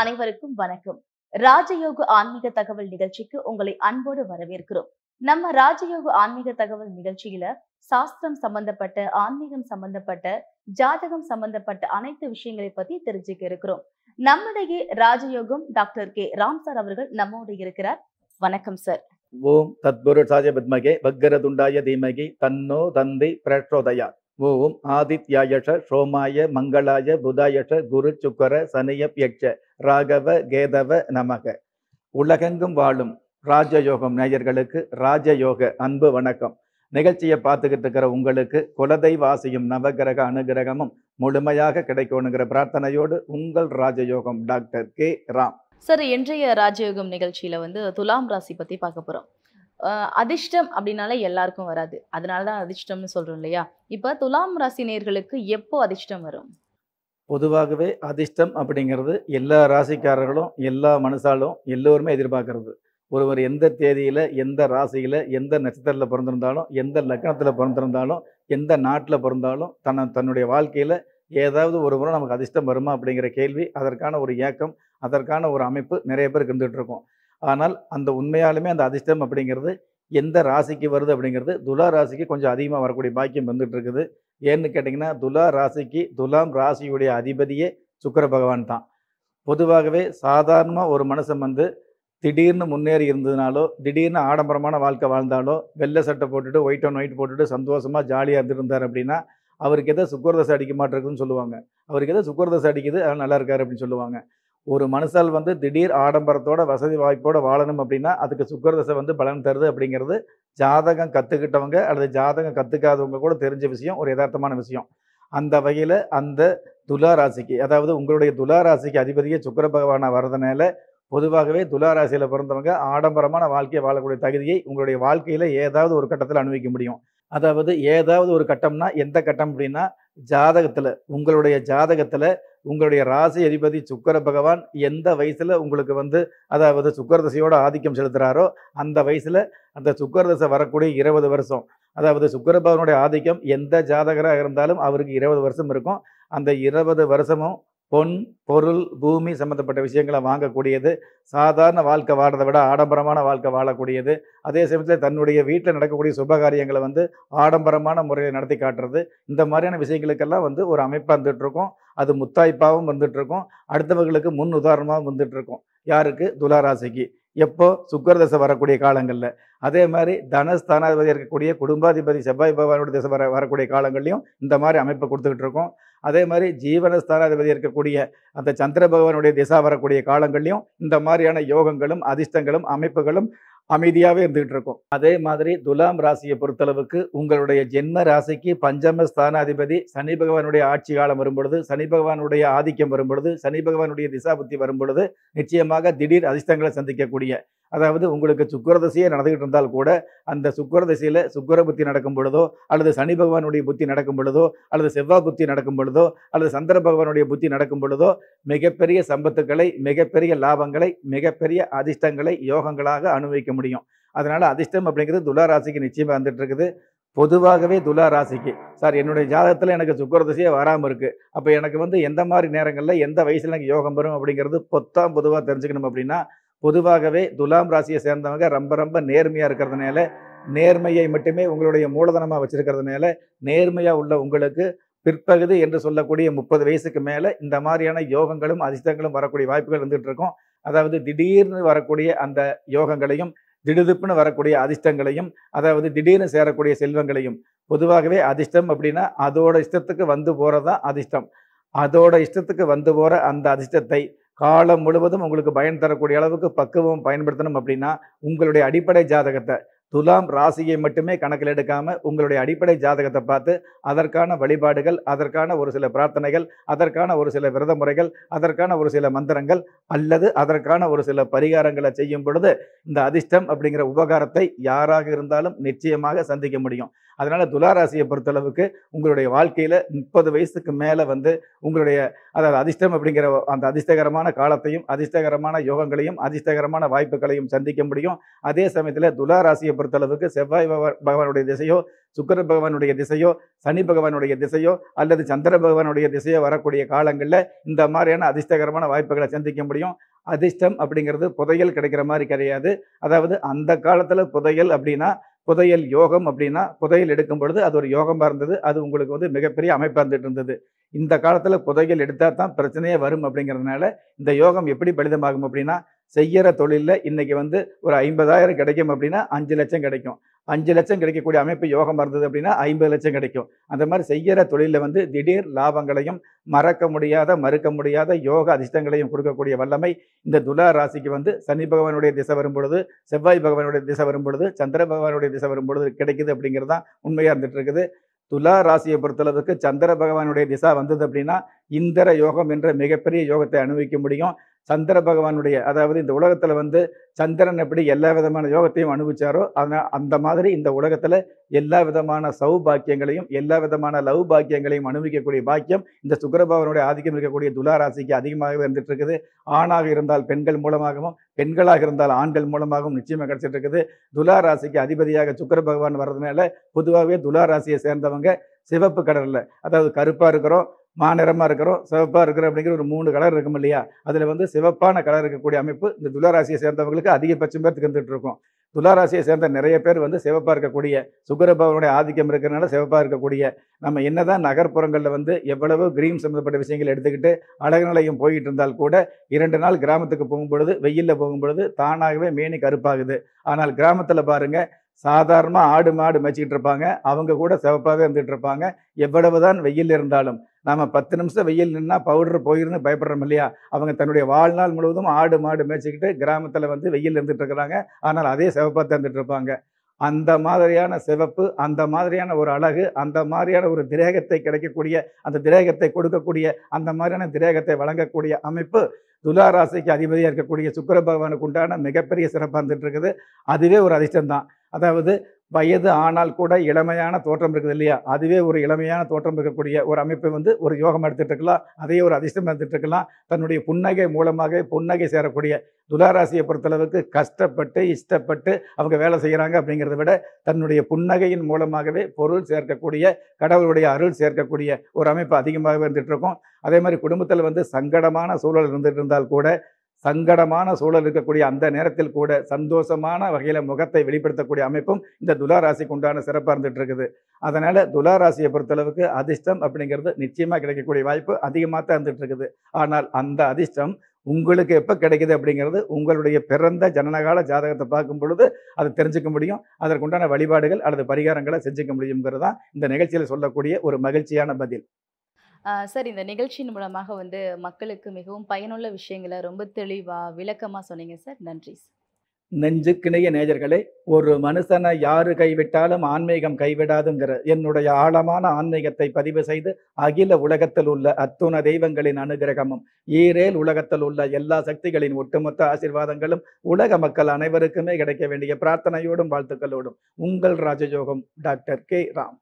அனைவருக்கும் வணக்கம் ராஜயோக ஆன்மீக தகவல் நிகழ்ச்சிக்கு உங்களை அன்போடு வரவேற்கிறோம் நம்ம ராஜயோக ஆன்மீக தகவல் நிகழ்ச்சியில சாஸ்திரம் சம்பந்தப்பட்ட ஆன்மீகம் சம்பந்தப்பட்ட ஜாதகம் சம்பந்தப்பட்ட அனைத்து விஷயங்களை பத்தி தெரிஞ்சுக்க இருக்கிறோம் நம்மிடையே ராஜயோகம் டாக்டர் கே ராம் சார் அவர்கள் நம்மோடு இருக்கிறார் வணக்கம் சார் ஓம் தத்புரு சாஜ பத்மகே பக்கரதுண்டாய தீமகி தன்னோ தந்தை பிரச்சோதயா ஓம் ஆதித்யாயஷ சோமாய மங்களாய புதாயஷ குரு சுக்கர சனியப்யட்ச ராகவ கேதவ நமக உலகெங்கும் வாழும் ராஜயோகம் நேயர்களுக்கு ராஜயோக அன்பு வணக்கம் நிகழ்ச்சியை பார்த்துக்கிட்டு இருக்கிற உங்களுக்கு குலதெய்வாசியும் நவகிரக அனுகிரகமும் முழுமையாக கிடைக்கணுங்கிற பிரார்த்தனையோடு உங்கள் ராஜயோகம் டாக்டர் கே ராம் சார் இன்றைய ராஜயோகம் நிகழ்ச்சியில வந்து துலாம் ராசி பத்தி பார்க்க போறோம் அதிர்ஷ்டம் அப்படின்னால எல்லாருக்கும் வராது அதனால தான் அதிர்ஷ்டம்னு சொல்கிறோம் இல்லையா இப்போ துலாம் ராசி நேர்களுக்கு எப்போ அதிர்ஷ்டம் வரும் பொதுவாகவே அதிர்ஷ்டம் அப்படிங்கிறது எல்லா ராசிக்காரர்களும் எல்லா மனுஷாலும் எல்லோருமே எதிர்பார்க்கறது ஒருவர் எந்த தேதியில் எந்த ராசியில் எந்த நட்சத்திரத்தில் பிறந்திருந்தாலும் எந்த லக்னத்தில் பிறந்திருந்தாலும் எந்த நாட்டில் பிறந்தாலும் தன்னை தன்னுடைய வாழ்க்கையில் ஏதாவது ஒரு முறை நமக்கு அதிர்ஷ்டம் வருமா அப்படிங்கிற கேள்வி அதற்கான ஒரு ஏக்கம் அதற்கான ஒரு அமைப்பு நிறைய பேருக்கு இருந்துகிட்டு இருக்கும் ஆனால் அந்த உண்மையாலுமே அந்த அதிர்ஷ்டம் அப்படிங்கிறது எந்த ராசிக்கு வருது அப்படிங்கிறது துலா ராசிக்கு கொஞ்சம் அதிகமாக வரக்கூடிய பாக்கியம் வந்துட்டு இருக்குது ஏன்னு கேட்டிங்கன்னா துலா ராசிக்கு துலாம் ராசியுடைய அதிபதியே சுக்கர பகவான் தான் பொதுவாகவே சாதாரணமாக ஒரு மனுஷன் வந்து திடீர்னு முன்னேறி இருந்ததுனாலோ திடீர்னு ஆடம்பரமான வாழ்க்கை வாழ்ந்தாலோ வெள்ளை சட்டை போட்டுட்டு ஒயிட் அண்ட் ஒயிட் போட்டுட்டு சந்தோஷமாக ஜாலியாக இருந்துருந்தார் அப்படின்னா அவருக்கு எதை சுக்கரதசை அடிக்க மாட்டிருக்குன்னு சொல்லுவாங்க அவருக்கு எதை சுக்கரதசை அடிக்குது அதனால் நல்லா இருக்கார் அப்படின்னு சொல்லுவாங்க ஒரு மனுஷால் வந்து திடீர் ஆடம்பரத்தோட வசதி வாய்ப்போட வாழணும் அப்படின்னா அதுக்கு சுக்கரதசை வந்து பலன் தருது அப்படிங்கிறது ஜாதகம் கற்றுக்கிட்டவங்க அல்லது ஜாதகம் கற்றுக்காதவங்க கூட தெரிஞ்ச விஷயம் ஒரு யதார்த்தமான விஷயம் அந்த வகையில் அந்த துலா ராசிக்கு அதாவது உங்களுடைய துலா ராசிக்கு அதிபதியே சுக்கர பகவானாக வரதுனால பொதுவாகவே துலா ராசியில் பிறந்தவங்க ஆடம்பரமான வாழ்க்கையை வாழக்கூடிய தகுதியை உங்களுடைய வாழ்க்கையில் ஏதாவது ஒரு கட்டத்தில் அனுபவிக்க முடியும் அதாவது ஏதாவது ஒரு கட்டம்னா எந்த கட்டம் அப்படின்னா ஜாதகத்தில் உங்களுடைய ஜாதகத்தில் உங்களுடைய ராசி அதிபதி சுக்கர பகவான் எந்த வயசில் உங்களுக்கு வந்து அதாவது சுக்கர தசையோட ஆதிக்கம் செலுத்துகிறாரோ அந்த வயசில் அந்த சுக்கர தசை வரக்கூடிய இருபது வருஷம் அதாவது சுக்கர பகவானுடைய ஆதிக்கம் எந்த ஜாதகராக இருந்தாலும் அவருக்கு இருபது வருஷம் இருக்கும் அந்த இருபது வருஷமும் பொன் பொருள் பூமி சம்மந்தப்பட்ட விஷயங்களை வாங்கக்கூடியது சாதாரண வாழ்க்கை வாடுறதை விட ஆடம்பரமான வாழ்க்கை வாழக்கூடியது அதே சமயத்தில் தன்னுடைய வீட்டில் நடக்கக்கூடிய சுபகாரியங்களை வந்து ஆடம்பரமான முறையில் நடத்தி காட்டுறது இந்த மாதிரியான விஷயங்களுக்கெல்லாம் வந்து ஒரு அமைப்பாக இருந்துகிட்ருக்கோம் அது முத்தாய்ப்பாகவும் வந்துட்டுருக்கும் அடுத்தவர்களுக்கு முன் உதாரணமாகவும் வந்துட்டுருக்கும் யாருக்கு துளாராசிக்கு எப்போ சுக்கரதசை வரக்கூடிய காலங்களில் அதே மாதிரி தனஸ்தானாதிபதி இருக்கக்கூடிய குடும்பாதிபதி செவ்வாய் பகவானோட தசை வர வரக்கூடிய காலங்கள்லையும் இந்த மாதிரி அமைப்பை கொடுத்துக்கிட்டு இருக்கோம் அதே மாதிரி ஜீவனஸ்தானாதிபதி இருக்கக்கூடிய அந்த சந்திர பகவானுடைய திசா வரக்கூடிய காலங்கள்லையும் இந்த மாதிரியான யோகங்களும் அதிர்ஷ்டங்களும் அமைப்புகளும் அமைதியாகவே இருந்துகிட்டு இருக்கும் அதே மாதிரி துலாம் ராசியை பொறுத்தளவுக்கு உங்களுடைய ஜென்ம ராசிக்கு பஞ்சம ஸ்தானாதிபதி சனி பகவானுடைய ஆட்சி காலம் வரும்பொழுது சனி பகவானுடைய ஆதிக்கம் வரும்பொழுது சனி பகவானுடைய திசாபுத்தி வரும்பொழுது நிச்சயமாக திடீர் அதிர்ஷ்டங்களை சந்திக்கக்கூடிய அதாவது உங்களுக்கு சுக்கரதசையே நடந்துகிட்டு இருந்தால் கூட அந்த சுக்கரதசையில் தசையில் சுக்கர புத்தி நடக்கும் பொழுதோ அல்லது சனி பகவானுடைய புத்தி நடக்கும் பொழுதோ அல்லது செவ்வாய் புத்தி நடக்கும் பொழுதோ அல்லது சந்திர பகவானுடைய புத்தி நடக்கும் பொழுதோ மிகப்பெரிய சம்பத்துக்களை மிகப்பெரிய லாபங்களை மிகப்பெரிய அதிர்ஷ்டங்களை யோகங்களாக அனுபவிக்க முடியும் அதனால் அதிர்ஷ்டம் அப்படிங்கிறது துளாராசிக்கு நிச்சயமாக வந்துட்டுருக்குது இருக்குது பொதுவாகவே துலா ராசிக்கு சார் என்னுடைய ஜாதகத்தில் எனக்கு சுக்கரதசையே வராமல் இருக்குது அப்போ எனக்கு வந்து எந்த மாதிரி நேரங்களில் எந்த வயசில் எனக்கு யோகம் வரும் அப்படிங்கிறது பொத்தாம் பொதுவாக தெரிஞ்சுக்கணும் அப்படின்னா பொதுவாகவே துலாம் ராசியை சேர்ந்தவங்க ரொம்ப ரொம்ப நேர்மையாக இருக்கிறதுனால நேர்மையை மட்டுமே உங்களுடைய மூலதனமாக வச்சுருக்கிறதுனால நேர்மையாக உள்ள உங்களுக்கு பிற்பகுதி என்று சொல்லக்கூடிய முப்பது வயசுக்கு மேலே இந்த மாதிரியான யோகங்களும் அதிர்ஷ்டங்களும் வரக்கூடிய வாய்ப்புகள் இருந்துகிட்டு இருக்கும் அதாவது திடீர்னு வரக்கூடிய அந்த யோகங்களையும் திடுதுப்புன்னு வரக்கூடிய அதிர்ஷ்டங்களையும் அதாவது திடீர்னு சேரக்கூடிய செல்வங்களையும் பொதுவாகவே அதிர்ஷ்டம் அப்படின்னா அதோட இஷ்டத்துக்கு வந்து போகிறதான் அதிர்ஷ்டம் அதோட இஷ்டத்துக்கு வந்து போகிற அந்த அதிர்ஷ்டத்தை காலம் முழுவதும் உங்களுக்கு பயன் தரக்கூடிய அளவுக்கு பக்குவம் பயன்படுத்தணும் அப்படின்னா உங்களுடைய அடிப்படை ஜாதகத்தை துலாம் ராசியை மட்டுமே கணக்கில் எடுக்காமல் உங்களுடைய அடிப்படை ஜாதகத்தை பார்த்து அதற்கான வழிபாடுகள் அதற்கான ஒரு சில பிரார்த்தனைகள் அதற்கான ஒரு சில விரத முறைகள் அதற்கான ஒரு சில மந்திரங்கள் அல்லது அதற்கான ஒரு சில பரிகாரங்களை செய்யும் பொழுது இந்த அதிர்ஷ்டம் அப்படிங்கிற உபகாரத்தை யாராக இருந்தாலும் நிச்சயமாக சந்திக்க முடியும் அதனால துளாராசியை பொறுத்தளவுக்கு உங்களுடைய வாழ்க்கையில் முப்பது வயசுக்கு மேலே வந்து உங்களுடைய அதாவது அதிர்ஷ்டம் அப்படிங்கிற அந்த அதிர்ஷ்டகரமான காலத்தையும் அதிர்ஷ்டகரமான யோகங்களையும் அதிர்ஷ்டகரமான வாய்ப்புகளையும் சந்திக்க முடியும் அதே சமயத்தில் துளாராசியை பொறுத்தளவுக்கு செவ்வாய் பகவானுடைய திசையோ சுக்கர பகவானுடைய திசையோ சனி பகவானுடைய திசையோ அல்லது சந்திர பகவானுடைய திசையோ வரக்கூடிய காலங்களில் இந்த மாதிரியான அதிர்ஷ்டகரமான வாய்ப்புகளை சந்திக்க முடியும் அதிர்ஷ்டம் அப்படிங்கிறது புதையல் கிடைக்கிற மாதிரி கிடையாது அதாவது அந்த காலத்தில் புதையல் அப்படின்னா புதையல் யோகம் அப்படின்னா புதையல் எடுக்கும் பொழுது அது ஒரு யோகமாக இருந்தது அது உங்களுக்கு வந்து மிகப்பெரிய அமைப்பாக இருந்துட்டு இருந்தது இந்த காலத்தில் புதையல் எடுத்தால் தான் பிரச்சனையே வரும் அப்படிங்கிறதுனால இந்த யோகம் எப்படி பலிதமாகும் அப்படின்னா செய்கிற தொழிலில் இன்றைக்கி வந்து ஒரு ஐம்பதாயிரம் கிடைக்கும் அப்படின்னா அஞ்சு லட்சம் கிடைக்கும் அஞ்சு லட்சம் கிடைக்கக்கூடிய அமைப்பு யோகம் இருந்தது அப்படின்னா ஐம்பது லட்சம் கிடைக்கும் அந்த மாதிரி செய்கிற தொழிலில் வந்து திடீர் லாபங்களையும் மறக்க முடியாத மறுக்க முடியாத யோக அதிர்ஷ்டங்களையும் கொடுக்கக்கூடிய வல்லமை இந்த துலா ராசிக்கு வந்து சனி பகவானுடைய திசை வரும் பொழுது செவ்வாய் பகவானுடைய திசை வரும் பொழுது சந்திர பகவானுடைய திசை வரும் பொழுது கிடைக்குது அப்படிங்கிறது தான் உண்மையாக இருந்துட்டு இருக்குது துலா ராசியை பொறுத்தளவுக்கு சந்திர பகவானுடைய திசா வந்தது அப்படின்னா இந்திர யோகம் என்ற மிகப்பெரிய யோகத்தை அனுபவிக்க முடியும் சந்திர பகவானுடைய அதாவது இந்த உலகத்தில் வந்து சந்திரன் எப்படி எல்லா விதமான யோகத்தையும் அனுபவிச்சாரோ அதனால் அந்த மாதிரி இந்த உலகத்தில் எல்லா விதமான சௌபாக்கியங்களையும் எல்லா விதமான லவ் பாக்கியங்களையும் அனுபவிக்கக்கூடிய பாக்கியம் இந்த சுக்கரபவனுடைய ஆதிக்கம் இருக்கக்கூடிய துலா ராசிக்கு அதிகமாகவே இருந்துட்டு இருக்குது ஆணாக இருந்தால் பெண்கள் மூலமாகவும் பெண்களாக இருந்தால் ஆண்கள் மூலமாகவும் நிச்சயமாக கிடைச்சிட்டு இருக்குது துலா ராசிக்கு அதிபதியாக சுக்கர பகவான் வர்றதுனால பொதுவாகவே துலா ராசியை சேர்ந்தவங்க சிவப்பு கடலில் அதாவது கருப்பாக இருக்கிறோம் மாநிறமாக இருக்கிறோம் சிவப்பாக இருக்கிறோம் அப்படிங்கிற ஒரு மூணு கலர் இருக்கும் இல்லையா அதில் வந்து சிவப்பான கலர் இருக்கக்கூடிய அமைப்பு இந்த துளாராசியை சேர்ந்தவங்களுக்கு அதிகபட்சம் பேர் திகழ்ந்துட்டு இருக்கும் துளாராசியை சேர்ந்த நிறைய பேர் வந்து சிவப்பாக இருக்கக்கூடிய சுக்கரபாவனுடைய ஆதிக்கம் இருக்கிறனால சிவப்பாக இருக்கக்கூடிய நம்ம என்னதான் நகர்ப்புறங்களில் வந்து எவ்வளவோ கிரீம் சம்மந்தப்பட்ட விஷயங்கள் எடுத்துக்கிட்டு அழகு நிலையம் போயிட்டு இருந்தால் கூட இரண்டு நாள் கிராமத்துக்கு போகும்பொழுது வெயிலில் போகும்பொழுது தானாகவே மேனி கருப்பாகுது ஆனால் கிராமத்தில் பாருங்கள் சாதாரணமாக ஆடு மாடு மேய்ச்சிக்கிட்டு இருப்பாங்க அவங்க கூட சிவப்பாகவே இருந்துகிட்டு இருப்பாங்க எவ்வளவுதான் வெயில் இருந்தாலும் நாம் பத்து நிமிஷம் வெயில் நின்னால் பவுடர் போயிருந்து பயப்படுறோம் இல்லையா அவங்க தன்னுடைய வாழ்நாள் முழுவதும் ஆடு மாடு மேய்ச்சிக்கிட்டு கிராமத்தில் வந்து வெயில் இருந்துட்டு இருக்கிறாங்க ஆனால் அதே சிவப்பாக தந்துட்டு இருப்பாங்க அந்த மாதிரியான சிவப்பு அந்த மாதிரியான ஒரு அழகு அந்த மாதிரியான ஒரு திரேகத்தை கிடைக்கக்கூடிய அந்த திரேகத்தை கொடுக்கக்கூடிய அந்த மாதிரியான திரேகத்தை வழங்கக்கூடிய அமைப்பு துலா ராசிக்கு அதிபதியாக இருக்கக்கூடிய சுக்கர பகவானுக்கு உண்டான மிகப்பெரிய சிறப்பாக இருந்துட்டு இருக்குது அதுவே ஒரு அதிர்ஷ்டம் தான் அதாவது வயது ஆனால் கூட இளமையான தோற்றம் இருக்குது இல்லையா அதுவே ஒரு இளமையான தோற்றம் இருக்கக்கூடிய ஒரு அமைப்பை வந்து ஒரு யோகம் எடுத்துகிட்டு இருக்கலாம் அதையே ஒரு அதிர்ஷ்டம் எடுத்துகிட்டு இருக்கலாம் தன்னுடைய புன்னகை மூலமாக புன்னகை சேரக்கூடிய துலாராசியை பொறுத்தளவுக்கு கஷ்டப்பட்டு இஷ்டப்பட்டு அவங்க வேலை செய்கிறாங்க அப்படிங்கிறத விட தன்னுடைய புன்னகையின் மூலமாகவே பொருள் சேர்க்கக்கூடிய கடவுளுடைய அருள் சேர்க்கக்கூடிய ஒரு அமைப்பு அதிகமாக இருந்துகிட்ருக்கும் அதே மாதிரி குடும்பத்தில் வந்து சங்கடமான சூழல் இருந்துகிட்டு இருந்தால் கூட சங்கடமான சூழல் இருக்கக்கூடிய அந்த நேரத்தில் கூட சந்தோஷமான வகையில் முகத்தை வெளிப்படுத்தக்கூடிய அமைப்பும் இந்த துலாராசிக்கு உண்டான சிறப்பாக இருந்துகிட்டு இருக்குது அதனால் துலாராசியை பொறுத்தளவுக்கு அதிர்ஷ்டம் அப்படிங்கிறது நிச்சயமாக கிடைக்கக்கூடிய வாய்ப்பு அதிகமாக தான் இருந்துட்டு இருக்குது ஆனால் அந்த அதிர்ஷ்டம் உங்களுக்கு எப்போ கிடைக்குது அப்படிங்கிறது உங்களுடைய பிறந்த ஜனனகால ஜாதகத்தை பார்க்கும் பொழுது அதை தெரிஞ்சுக்க முடியும் அதற்குண்டான வழிபாடுகள் அல்லது பரிகாரங்களை செஞ்சுக்க முடியுங்கிறது தான் இந்த நிகழ்ச்சியில் சொல்லக்கூடிய ஒரு மகிழ்ச்சியான பதில் சார் இந்த நிகழ்ச்சியின் மூலமாக வந்து மக்களுக்கு மிகவும் பயனுள்ள விஷயங்களை ரொம்ப தெளிவாக விளக்கமாக சொன்னீங்க சார் நன்றி சார் நெஞ்சுக்கிணைய நேஜர்களே ஒரு மனுஷனை யாரு கைவிட்டாலும் ஆன்மீகம் கைவிடாதுங்கிற என்னுடைய ஆழமான ஆன்மீகத்தை பதிவு செய்து அகில உலகத்தில் உள்ள அத்துண தெய்வங்களின் அனுகிரகமும் ஈரேல் உலகத்தில் உள்ள எல்லா சக்திகளின் ஒட்டுமொத்த ஆசிர்வாதங்களும் உலக மக்கள் அனைவருக்குமே கிடைக்க வேண்டிய பிரார்த்தனையோடும் வாழ்த்துக்களோடும் உங்கள் ராஜயோகம் டாக்டர் கே ராம்